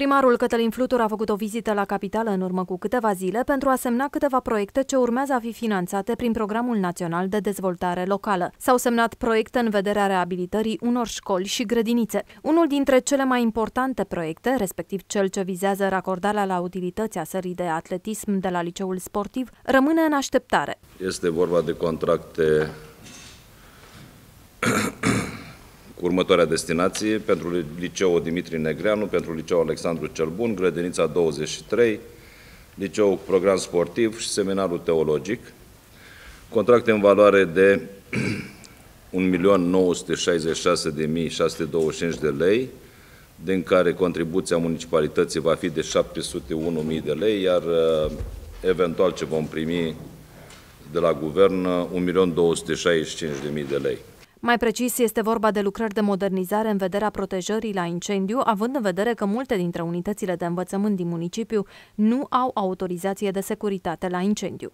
Primarul Cătălin Flutur a făcut o vizită la capitală în urmă cu câteva zile pentru a semna câteva proiecte ce urmează a fi finanțate prin Programul Național de Dezvoltare Locală. S-au semnat proiecte în vederea reabilitării unor școli și grădinițe. Unul dintre cele mai importante proiecte, respectiv cel ce vizează racordarea la utilitatea sării de atletism de la liceul sportiv, rămâne în așteptare. Este vorba de contracte Următoarea destinație pentru Liceul Dimitri Negreanu, pentru Liceul Alexandru cel Bun, Grădinița 23, Liceul Program Sportiv și Seminarul Teologic. Contracte în valoare de 1.966.625 de lei, din care contribuția municipalității va fi de 701.000 de lei, iar uh, eventual ce vom primi de la guvern 1.265.000 uh, de lei. Mai precis, este vorba de lucrări de modernizare în vederea protejării la incendiu, având în vedere că multe dintre unitățile de învățământ din municipiu nu au autorizație de securitate la incendiu.